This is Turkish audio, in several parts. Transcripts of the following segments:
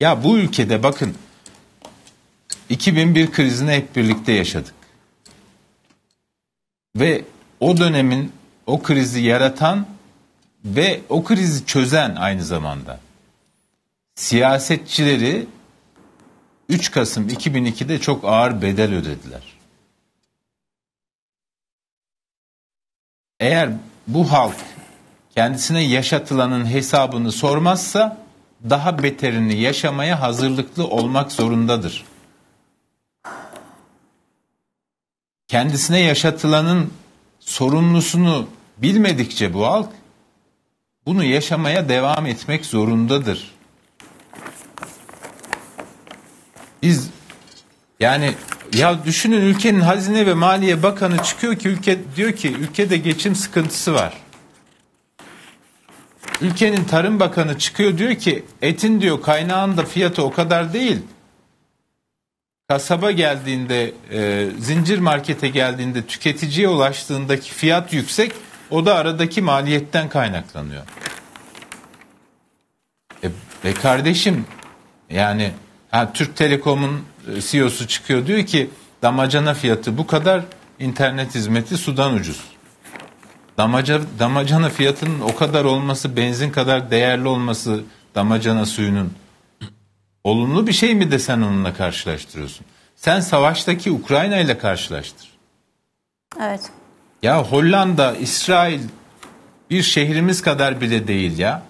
Ya bu ülkede bakın 2001 krizini hep birlikte yaşadık. Ve o dönemin o krizi yaratan ve o krizi çözen aynı zamanda siyasetçileri 3 Kasım 2002'de çok ağır bedel ödediler. Eğer bu halk kendisine yaşatılanın hesabını sormazsa daha beterini yaşamaya hazırlıklı olmak zorundadır. Kendisine yaşatılanın sorumlusunu bilmedikçe bu halk bunu yaşamaya devam etmek zorundadır. Biz yani ya düşünün ülkenin Hazine ve Maliye Bakanı çıkıyor ki ülke diyor ki ülkede geçim sıkıntısı var. Ülkenin Tarım Bakanı çıkıyor diyor ki etin diyor kaynağında fiyatı o kadar değil. Kasaba geldiğinde, e, zincir markete geldiğinde, tüketiciye ulaştığındaki fiyat yüksek. O da aradaki maliyetten kaynaklanıyor. E, e kardeşim yani ha, Türk Telekom'un e, CEO'su çıkıyor diyor ki damacana fiyatı bu kadar internet hizmeti sudan ucuz damaca, damacana fiyatının o kadar olması, benzin kadar değerli olması damacana suyunun olumlu bir şey mi de sen onunla karşılaştırıyorsun? Sen savaştaki Ukrayna ile karşılaştır. Evet. Ya Hollanda, İsrail bir şehrimiz kadar bile değil ya.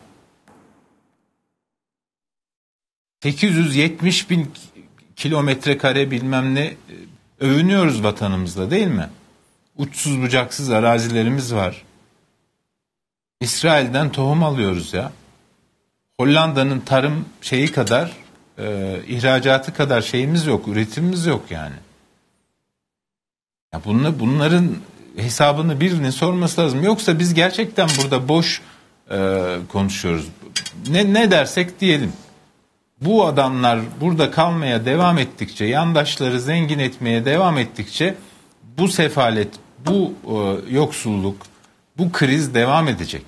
870 bin kilometre kare bilmem ne e, övünüyoruz vatanımızda değil mi? uçsuz bucaksız arazilerimiz var. İsrail'den tohum alıyoruz ya. Hollanda'nın tarım şeyi kadar, e, ihracatı kadar şeyimiz yok, üretimimiz yok yani. Ya bunla, bunların hesabını birinin sorması lazım. Yoksa biz gerçekten burada boş e, konuşuyoruz. Ne, ne dersek diyelim. Bu adamlar burada kalmaya devam ettikçe, yandaşları zengin etmeye devam ettikçe bu sefalet bu e, yoksulluk, bu kriz devam edecek.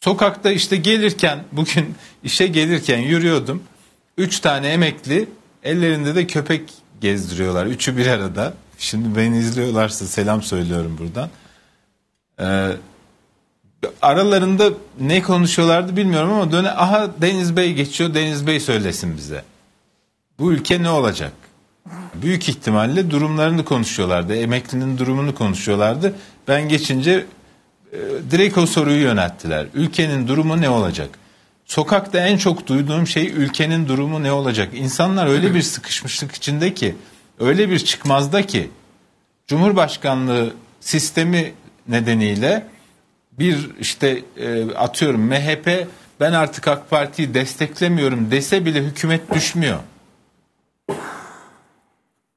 Sokakta işte gelirken, bugün işe gelirken yürüyordum. Üç tane emekli ellerinde de köpek gezdiriyorlar. Üçü bir arada. Şimdi beni izliyorlarsa selam söylüyorum buradan. Ee, aralarında ne konuşuyorlardı bilmiyorum ama döne aha Deniz Bey geçiyor Deniz Bey söylesin bize. Bu ülke ne olacak? büyük ihtimalle durumlarını konuşuyorlardı. Emeklinin durumunu konuşuyorlardı. Ben geçince e, direkt o soruyu yönelttiler. Ülkenin durumu ne olacak? Sokakta en çok duyduğum şey ülkenin durumu ne olacak? İnsanlar öyle bir sıkışmışlık içinde ki, öyle bir çıkmazda ki Cumhurbaşkanlığı sistemi nedeniyle bir işte e, atıyorum MHP ben artık AK Parti'yi desteklemiyorum dese bile hükümet düşmüyor.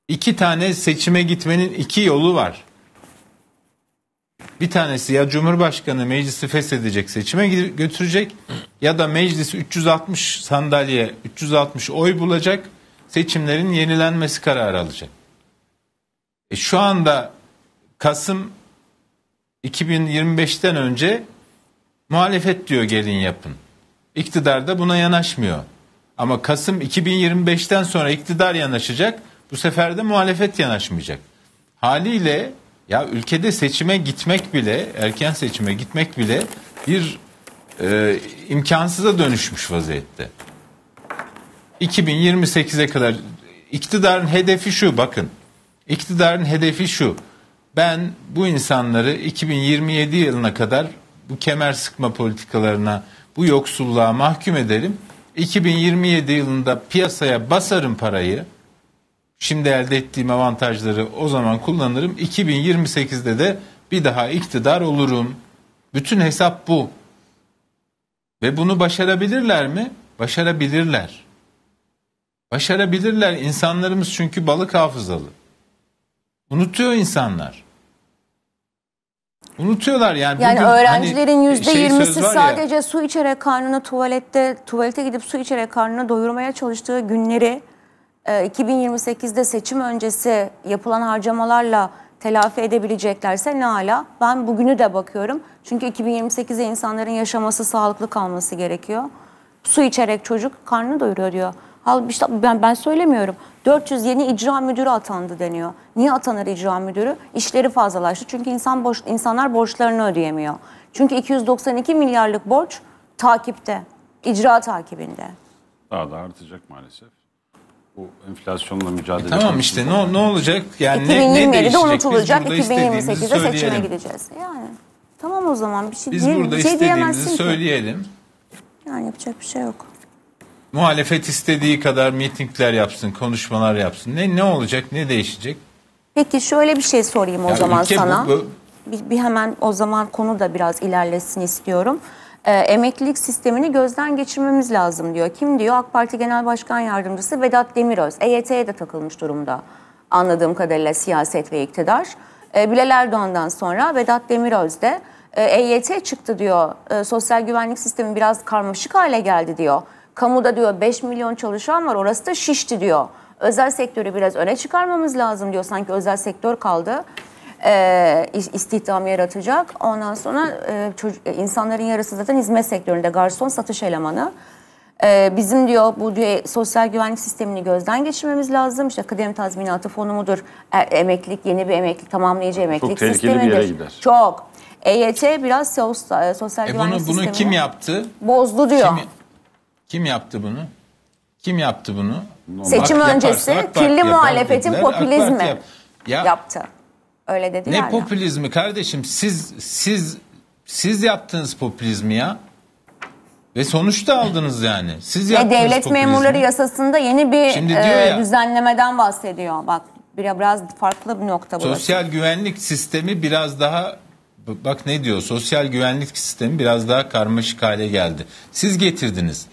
İki tane seçime gitmenin iki yolu var. Bir tanesi ya Cumhurbaşkanı meclisi feshedecek seçime götürecek ya da meclis 360 sandalye 360 oy bulacak seçimlerin yenilenmesi kararı alacak. E şu anda Kasım 2025'ten önce muhalefet diyor gelin yapın. İktidar da buna yanaşmıyor. Ama Kasım 2025'ten sonra iktidar yanaşacak. Bu sefer de muhalefet yanaşmayacak. Haliyle ya ülkede seçime gitmek bile, erken seçime gitmek bile bir e, imkansıza dönüşmüş vaziyette. 2028'e kadar iktidarın hedefi şu bakın. İktidarın hedefi şu. Ben bu insanları 2027 yılına kadar bu kemer sıkma politikalarına, bu yoksulluğa mahkum edelim. 2027 yılında piyasaya basarım parayı şimdi elde ettiğim avantajları o zaman kullanırım. 2028'de de bir daha iktidar olurum. Bütün hesap bu. Ve bunu başarabilirler mi? Başarabilirler. Başarabilirler insanlarımız çünkü balık hafızalı. Unutuyor insanlar. Unutuyorlar yani. Yani bugün, hani öğrencilerin şey yüzde hani yirmisi sadece ya, su içerek karnını tuvalette tuvalete gidip su içerek karnını doyurmaya çalıştığı günleri 2028'de ee, seçim öncesi yapılan harcamalarla telafi edebileceklerse ne ala. Ben bugünü de bakıyorum. Çünkü 2028'de insanların yaşaması, sağlıklı kalması gerekiyor. Su içerek çocuk karnını doyuruyor diyor. Halbuki işte ben, ben söylemiyorum. 400 yeni icra müdürü atandı deniyor. Niye atanır icra müdürü? İşleri fazlalaştı. Çünkü insan borç, insanlar borçlarını ödeyemiyor. Çünkü 292 milyarlık borç takipte, icra takibinde. Daha da artacak maalesef bu enflasyonla mücadele. E tamam işte ne, ne olacak? Yani ne, ne değişecek? unutulacak. 2028'de seçime gideceğiz. Yani tamam o zaman bir şey Biz değil, burada bir şey istediğimizi söyleyelim. Yani yapacak bir şey yok. Muhalefet istediği kadar mitingler yapsın, konuşmalar yapsın. Ne ne olacak? Ne değişecek? Peki şöyle bir şey sorayım o ya zaman sana. Bu, bu... Bir, bir hemen o zaman konu da biraz ilerlesin istiyorum. E, emeklilik sistemini gözden geçirmemiz lazım diyor. Kim diyor? AK Parti Genel Başkan Yardımcısı Vedat Demiröz. EYT'ye de takılmış durumda anladığım kadarıyla siyaset ve iktidar. E, Bilal Erdoğan'dan sonra Vedat Demiröz de EYT e çıktı diyor. E, sosyal güvenlik sistemi biraz karmaşık hale geldi diyor. Kamuda diyor 5 milyon çalışan var orası da şişti diyor. Özel sektörü biraz öne çıkarmamız lazım diyor. Sanki özel sektör kaldı. E, istihdam yaratacak. Ondan sonra e, e, insanların yarısı zaten hizmet sektöründe garson satış elemanı. bizim diyor bu diye sosyal güvenlik sistemini gözden geçirmemiz lazım. İşte kıdem tazminatı fonu mudur? emeklilik yeni bir emeklilik tamamlayıcı emeklilik sistemi. Çok tehlikeli sistemidir. bir yere gider. Çok. EYT biraz sosyal, sosyal e güvenlik bunu, bunu sistemini kim yaptı? Bozdu diyor. Kim, kim yaptı bunu? Kim yaptı bunu? Seçim AK öncesi yaparsa, kirli muhalefetin popülizmi yap. ya, yaptı. Öyle dediler. Ne ya. kardeşim? Siz siz siz yaptınız popülizmi ya. Ve sonuçta aldınız yani. Siz yaptınız Ve yaptınız devlet popülizmi. memurları yasasında yeni bir e, düzenlemeden bahsediyor. Bak biraz farklı bir nokta burası. Sosyal güvenlik sistemi biraz daha bak ne diyor? Sosyal güvenlik sistemi biraz daha karmaşık hale geldi. Siz getirdiniz.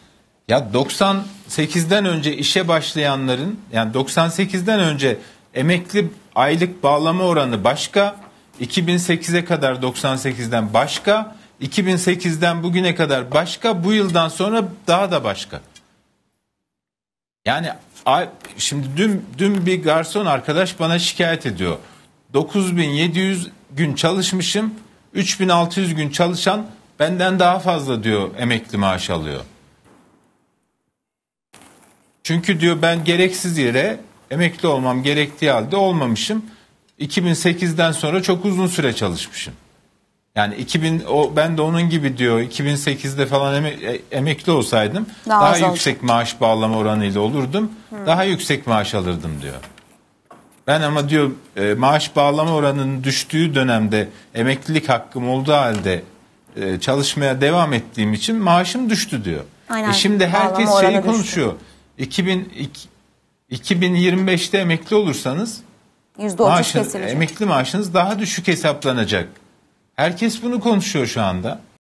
Ya 98'den önce işe başlayanların yani 98'den önce Emekli aylık bağlama oranı başka. 2008'e kadar 98'den başka. 2008'den bugüne kadar başka. Bu yıldan sonra daha da başka. Yani şimdi dün dün bir garson arkadaş bana şikayet ediyor. 9700 gün çalışmışım. 3600 gün çalışan benden daha fazla diyor emekli maaş alıyor. Çünkü diyor ben gereksiz yere emekli olmam gerektiği halde olmamışım. 2008'den sonra çok uzun süre çalışmışım. Yani 2000 o ben de onun gibi diyor 2008'de falan eme, e, emekli olsaydım daha, daha yüksek maaş bağlama oranıyla olurdum. Hmm. Daha yüksek maaş alırdım diyor. Ben ama diyor e, maaş bağlama oranının düştüğü dönemde emeklilik hakkım olduğu halde e, çalışmaya devam ettiğim için maaşım düştü diyor. Aynen. E şimdi herkes şeyi konuşuyor. 2000 2025'te emekli olursanız maaşın, emekli maaşınız daha düşük hesaplanacak. Herkes bunu konuşuyor şu anda.